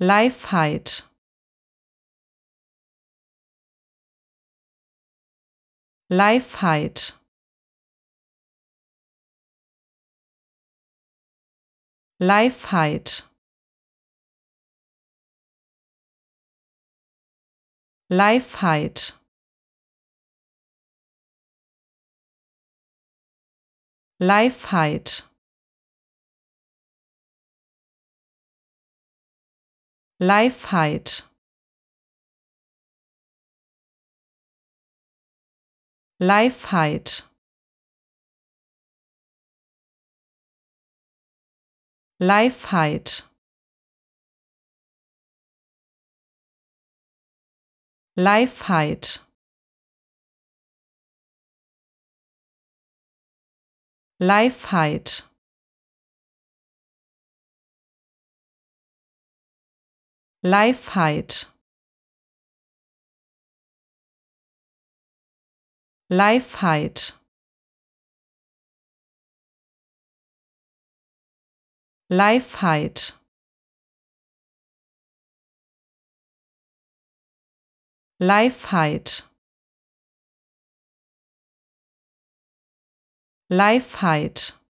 Leifheit. Leifheit. Leifheit. Leifheit. Leifheit. Leifheit. Leifheit. Leifheit. Leifheit. Leifheit. Leifheit. Leifheit. Leifheit. Leifheit. Liveheit.